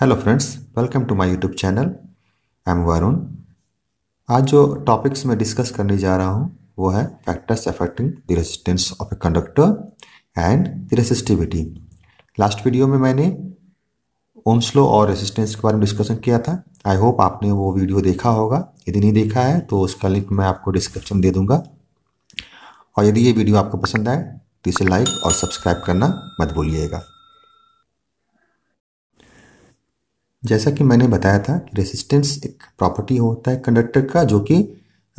Hello friends welcome to my YouTube channel I am Varun आज जो topics मैं discuss करने जा रहा हूँ वो है factors affecting the resistance of a conductor and the resistivity last video में मैंने ओम्स स्लो और रेसिस्टेंस के बारे में डिस्कशन किया था आई होप आपने वो वीडियो देखा होगा यदि नहीं देखा है तो उसका लिंक मैं आपको डिस्क्रिप्शन दे दूँगा और यदि ये वीडियो आपको पसंद आए तो इसे लाइक और सब्सक्राइब करना मत भूलिएगा जैसा कि मैंने बताया था कि रेसिस्टेंस एक प्रॉपर्टी होता है कंडक्टर का जो कि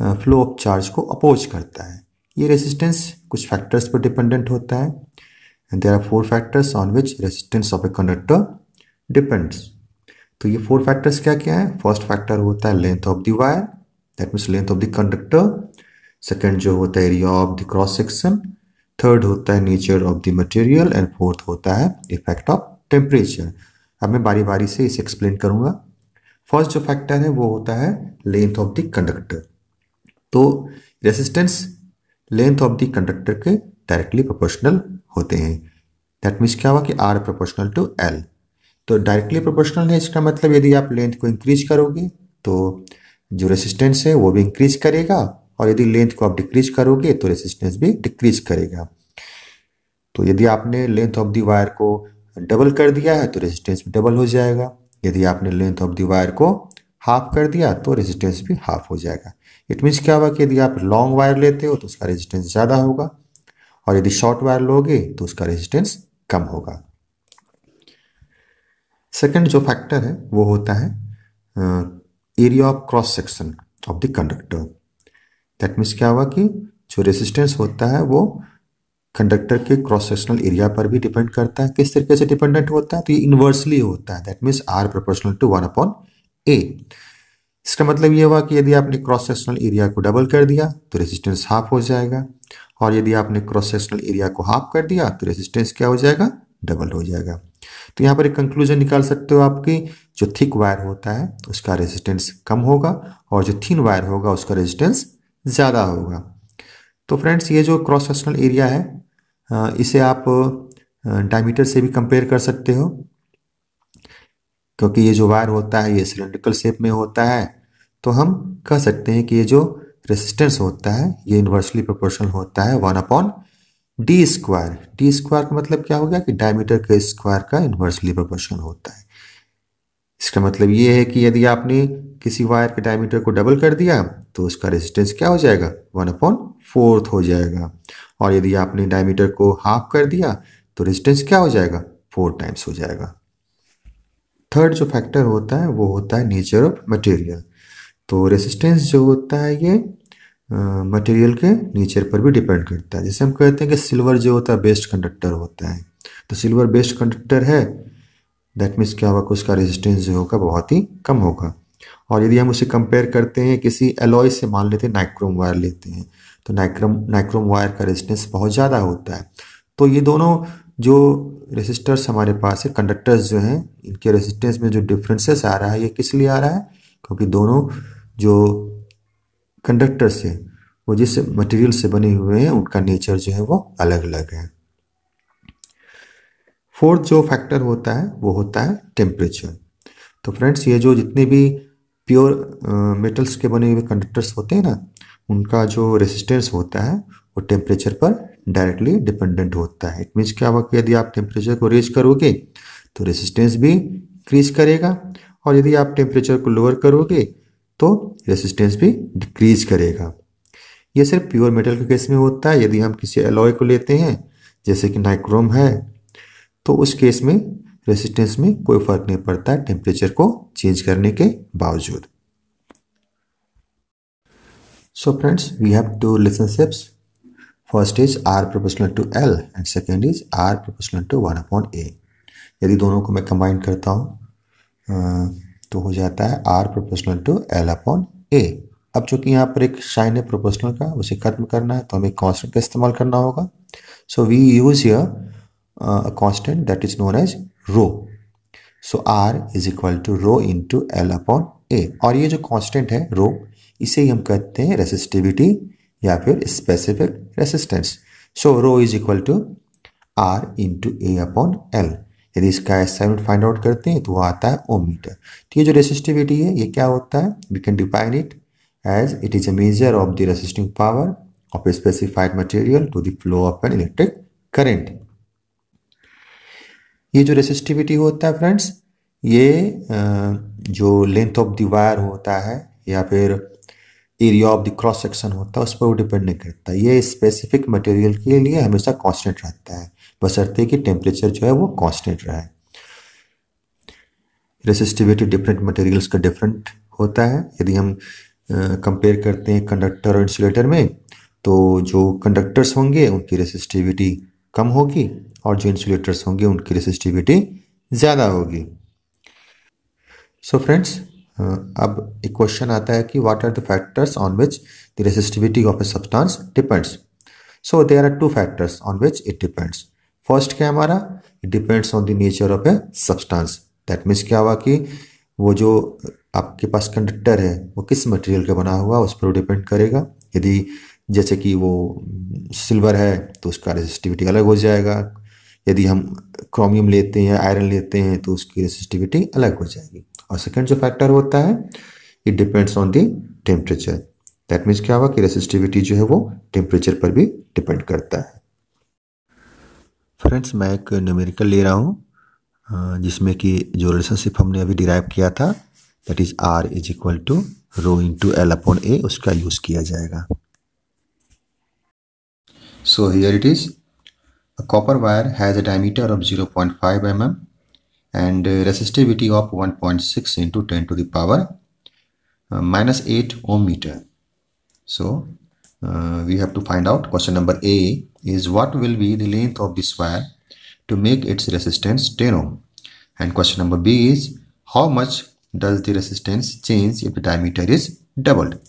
फ्लो ऑफ चार्ज को अपोज करता है ये रेसिस्टेंस कुछ फैक्टर्स पर डिपेंडेंट होता है there are four factors on which resistance of a conductor depends तो ये फोर फैक्टर्स क्या क्या है फर्स्ट फैक्टर होता है length of the wire that means length of the conductor second जो होता है area of the cross section third होता है nature of the material and fourth होता है इफेक्ट ऑफ टेम्परेचर अब मैं बारी बारी से इसे एक्सप्लेन करूँगा फर्स्ट जो फैक्टर है वो होता है लेंथ ऑफ द कंडक्टर तो resistance length of the conductor के डायरेक्टली प्रोपोर्शनल होते हैं दैट मीन्स क्या हुआ कि आर प्रोपोर्शनल टू एल तो डायरेक्टली प्रोपोर्शनल है इसका मतलब यदि आप लेंथ को इंक्रीज करोगे तो जो रेसिस्टेंस है वो भी इंक्रीज करेगा और यदि लेंथ को आप डिक्रीज करोगे तो रेसिस्टेंस भी डिक्रीज करेगा तो यदि आपने लेंथ ऑफ द वायर को डबल कर दिया है तो रेजिस्टेंस भी डबल हो जाएगा यदि आपने लेंथ ऑफ दायर वायर को हाफ कर दिया तो रेजिस्टेंस भी हाफ हो जाएगा इट मीन्स क्या हुआ कि यदि आप लॉन्ग वायर लेते हो तो उसका रेजिस्टेंस ज़्यादा होगा और यदि शॉर्ट वायर लोगे तो उसका रेजिस्टेंस कम होगा सेकंड जो फैक्टर है वो होता है area of cross section of the conductor that means क्या हुआ कि जो रेजिस्टेंस होता है वो कंडक्टर के क्रॉस सेक्शनल एरिया पर भी डिपेंड करता है किस तरीके से डिपेंडेंट होता है तो ये इन्वर्सली होता है that means R proportional to one upon A इसका मतलब ये हुआ कि यदि आपने क्रॉस सेक्शनल एरिया को डबल कर दिया तो रेजिस्टेंस हाफ हो जाएगा और यदि आपने क्रॉस सेक्शनल एरिया को हाफ कर दिया तो रेजिस्टेंस क्या हो जाएगा डबल हो जाएगा तो यहाँ पर एक कंक्लूजन निकाल सकते हो आपकी जो थिक वायर होता है उसका रेजिस्टेंस कम होगा और जो थिन वायर होगा उसका रेजिस्टेंस ज़्यादा होगा तो फ्रेंड्स ये जो क्रॉस सेक्शनल एरिया है इसे आप डायमीटर से भी कंपेयर कर सकते हो क्योंकि ये जो वायर होता है ये सिलेंड्रिकल शेप में होता है तो हम कह सकते हैं कि ये जो रेसिस्टेंस होता है ये इनवर्सली प्रोपोर्शनल होता है one upon D square D square का मतलब क्या हो गया कि डायमीटर के स्क्वायर का इनवर्सली प्रोपोर्शनल होता है इसका मतलब ये है कि यदि आपने किसी वायर के डायमीटर को डबल कर दिया तो उसका रेजिस्टेंस क्या हो जाएगा वन अपॉन फोर्थ हो जाएगा और यदि आपने डायमीटर को हाफ कर दिया तो रेजिस्टेंस क्या हो जाएगा फोर टाइम्स हो जाएगा थर्ड जो फैक्टर होता है वो होता है नेचर ऑफ मटेरियल तो रेसिस्टेंस जो होता है ये मटेरियल के नेचर पर भी डिपेंड करता है जैसे हम कहते हैं कि सिल्वर जो होता है बेस्ट कंडक्टर होता है तो सिल्वर बेस्ट कंडक्टर है दैट मीन्स क्या होगा कि उसका रेजिस्टेंस जो होगा बहुत ही कम होगा और यदि हम उसे कंपेयर करते हैं किसी एलॉय से मान लेते हैं नाइक्रोम वायर लेते हैं तो नाइक्रोम नाइक्रोम वायर का रेजिस्टेंस बहुत ज़्यादा होता है तो ये दोनों जो रेजिस्टर्स हमारे पास है कंडक्टर्स जो हैं इनके रेजिस्टेंस में जो डिफरेंसेस आ रहा है ये किस लिए आ रहा है क्योंकि दोनों जो कंडक्टर्स हैं वो जिस मटेरियल से बने हुए हैं उनका नेचर जो है वो अलग अलग है फोर्थ जो फैक्टर होता है वो होता है टेम्परेचर तो फ्रेंड्स ये जो जितने भी प्योर मेटल्स के बने हुए कंडक्टर्स होते हैं ना उनका जो रेसिस्टेंस होता है वो टेम्परेचर पर डायरेक्टली डिपेंडेंट होता है इट मीन्स क्या होगा कि यदि आप टेम्परेचर को रेज करोगे तो रेसिस्टेंस भी इंक्रीज करेगा और यदि आप टेम्परेचर को लोअर करोगे तो रेसिस्टेंस भी डिक्रीज करेगा ये सिर्फ प्योर मेटल के केस में होता है यदि हम किसी एलॉय को लेते हैं जैसे कि नाइक्रोम है तो उस केस में रेसिस्टेंस में कोई फर्क नहीं पड़ता टेम्परेचर को चेंज करने के बावजूद So friends, we have two relationships. First is R proportional to L and second is R proportional to 1 upon A. यदि दोनों को मैं कंबाइन करता हूँ तो हो जाता है R proportional to L upon A. अब चूंकि यहाँ पर एक साइन है प्रोपोर्शनल का उसे खत्म करना है तो हमें कांस्टेंट का इस्तेमाल करना होगा so we use a constant that is known as rho so R is equal to rho into L upon A और ये जो कांस्टेंट है रो इसे ही हम कहते हैं रेसिस्टिविटी या फिर specific resistance so rho is equal to R into A upon L यदि इसका असाइनमेंट फाइंड आउट करते हैं तो वो आता है ओम मीटर तो ये जो रेसिस्टिविटी है ये क्या होता है we can define it as it is a measure of the resisting power of a specified material to the flow of an electric current ये जो रेसिस्टिविटी होता है फ्रेंड्स ये जो लेंथ ऑफ द वायर होता है या फिर area of the cross section होता है उस पर वो डिपेंड नहीं करता ये स्पेसिफिक मटेरियल के लिए हमेशा कांस्टेंट रहता है बशर्ते कि टेम्परेचर जो है वो कांस्टेंट रहे रेसिस्टिविटी डिफरेंट मटेरियल्स का डिफरेंट होता है यदि हम कंपेयर uh, करते हैं कंडक्टर और इंसुलेटर में तो जो कंडक्टर्स होंगे उनकी रेसिस्टिविटी कम होगी और जो इंसुलेटर्स होंगे उनकी रेसिस्टिविटी ज़्यादा होगी सो so फ्रेंड्स हाँ, अब एक क्वेश्चन आता है कि what are the factors on which the resistivity of a substance depends so there are two factors on which it depends first क्या हमारा it depends on the nature of a substance that means क्या हुआ कि वो जो आपके पास conductor है वो किस मटेरियल का बना हुआ उस पर वो डिपेंड करेगा यदि जैसे कि वो सिल्वर है तो उसका रेजिस्टिविटी अलग हो जाएगा यदि हम क्रोमियम लेते हैं आयरन लेते हैं तो उसकी रेजिस्टिविटी अलग हो जाएगी और सेकेंड जो फैक्टर होता है it depends on the temperature that means क्या हुआ कि रेसिस्टिविटी जो है वो टेम्परेचर पर भी डिपेंड करता है फ्रेंड्स मैं एक न्यूमेरिकल ले रहा हूँ जिसमें कि जो रिलेशनशिप हमने अभी डिराइव किया था that is R is equal to rho to L upon A उसका यूज़ किया जाएगा so here it is copper has a diameter of zero point five M M and resistivity of 1.6 into 10 to the power uh, minus 8 ohm meter. So uh, we have to find out question number A is what will be the length of this wire to make its resistance 10 ohm and question number B is how much does the resistance change if the diameter is doubled.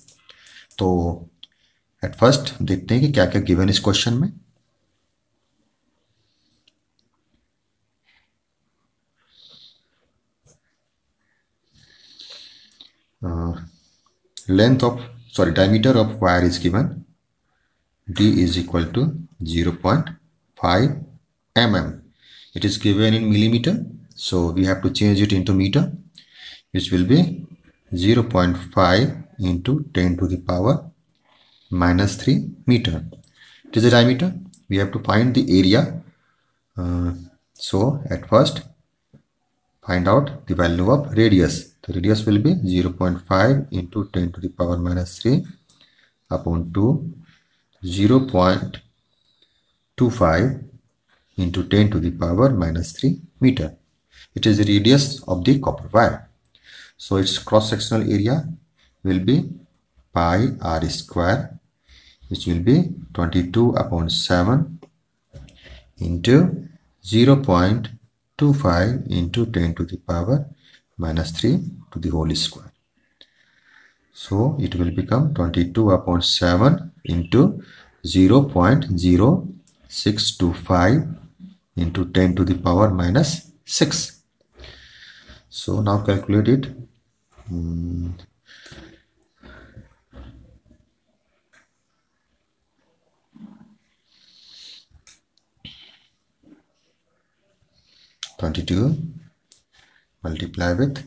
So at first देखते हैं कि क्या क्या given इस question में length of sorry diameter of wire is given d is equal to 0.5 mm it is given in millimeter so we have to change it into meter which will be 0.5 into 10 to the power minus 3 meter it is a diameter we have to find the area uh, so at first find out the value of radius the radius will be 0.5 into 10 to the power minus 3 upon 2 0.25 into 10 to the power minus 3 meter. It is the radius of the copper wire. So its cross-sectional area will be pi r square which will be 22 upon 7 into 0.25 into 10 to the power minus 3 to the whole square. So it will become 22 upon 7 into 0 0.0625 into 10 to the power minus 6. So now calculate it. Hmm. Twenty-two multiply with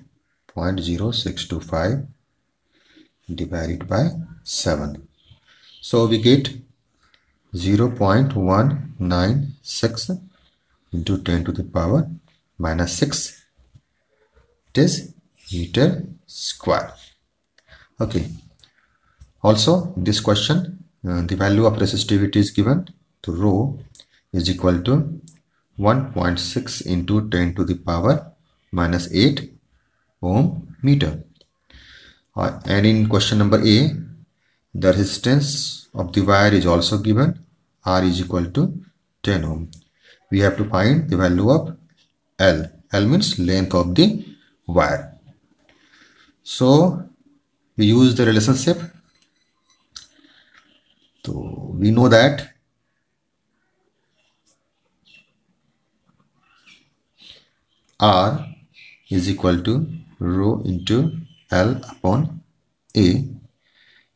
0.0625 divided by 7 so we get 0.196 into 10 to the power minus 6 it is meter square okay also this question uh, the value of resistivity is given to rho is equal to 1.6 into 10 to the power minus 8 ohm meter. Uh, and in question number A, the resistance of the wire is also given. R is equal to 10 ohm. We have to find the value of L. L means length of the wire. So we use the relationship. So we know that R is equal to rho into L upon A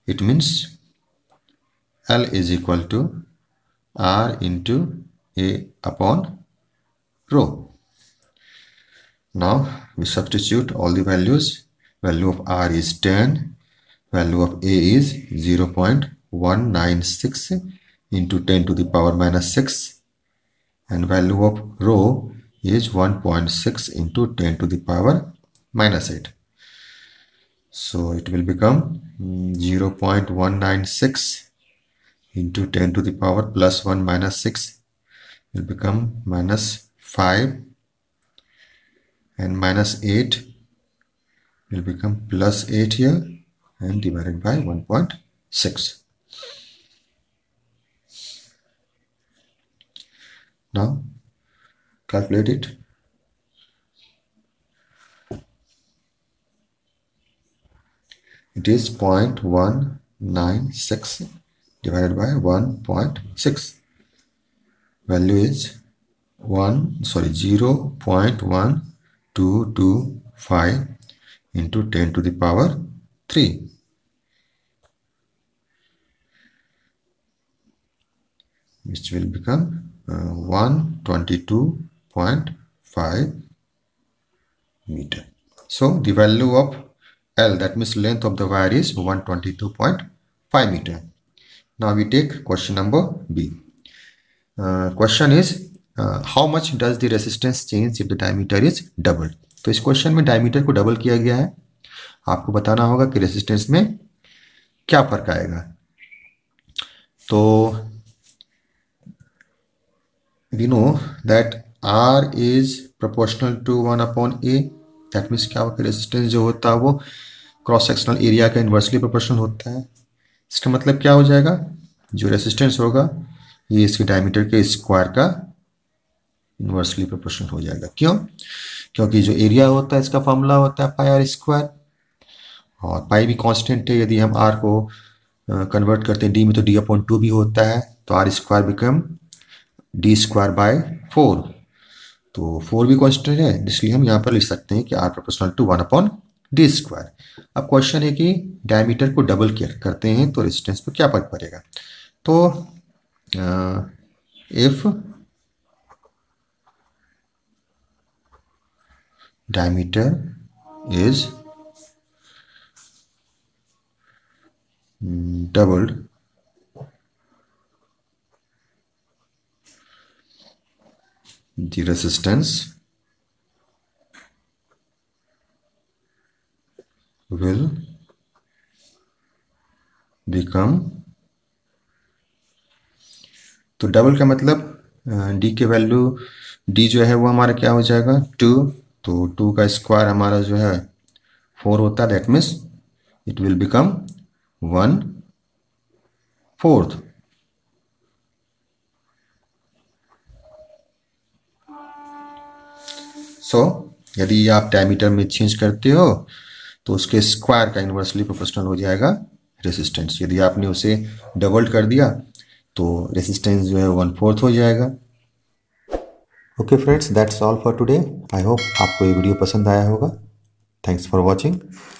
it means L is equal to R into A upon rho now we substitute all the values value of R is 10 value of A is 0 0.196 into 10 to the power minus 6 and value of rho is 1.6 into 10 to the power minus 8. So it will become mm, 0 0.196 into 10 to the power plus 1 minus 6 will become minus 5 and minus 8 will become plus 8 here and divided by 1.6. Now calculate it. It is 0.196 divided by 1.6. Value is 1 sorry 0 0.1225 into 10 to the power 3. which will become uh, 122 0.5 meter. So the value of L that means length of the wire is 122.5 meter. Now we take question number B. Uh, question is uh, how much does the resistance change if the diameter is doubled? तो इस question में diameter को double किया गया है आपको बताना होगा कि रेजिस्टेंस में क्या फर्क आएगा तो we know that R is proportional to one upon A that means क्या होगा रेजिस्टेंस जो होता है वो क्रॉस सेक्शनल एरिया का इन्वर्सली प्रोपोर्शनल होता है इसका मतलब क्या हो जाएगा जो रेजिस्टेंस होगा ये इसके डायमीटर के स्क्वायर का इन्वर्सली प्रोपोर्शनल हो जाएगा क्यों क्योंकि जो एरिया होता है इसका फॉर्मूला होता है पाई आर स्क्वायर और पाई भी कांस्टेंट है यदि हम आर को कन्वर्ट करते हैं डी में तो डी अपॉइंट टू भी होता है तो R square become D square by four तो फोर भी कॉन्स्टेंट है इसलिए हम यहाँ पर लिख सकते हैं कि R proportional to one upon D square अब क्वेश्चन है कि डायमीटर को डबल करते हैं तो रेजिस्टेंस पर क्या फर्क पड़ेगा तो if diameter is doubled the resistance will become तो डबल का मतलब डी के वैल्यू डी जो है वो हमारा क्या हो जाएगा टू तो टू का स्क्वायर हमारा जो है फोर होता है that means it will become one fourth so यदि आप डायमीटर में चेंज करते हो तो उसके स्क्वायर का इन्वर्सली प्रोपोर्शनल हो जाएगा रेसिस्टेंस यदि आपने उसे डबल कर दिया तो रेसिस्टेंस जो है वन फोर्थ हो जाएगा okay friends that's all for today I hope आपको ये वीडियो पसंद आया होगा थैंक्स फॉर वॉचिंग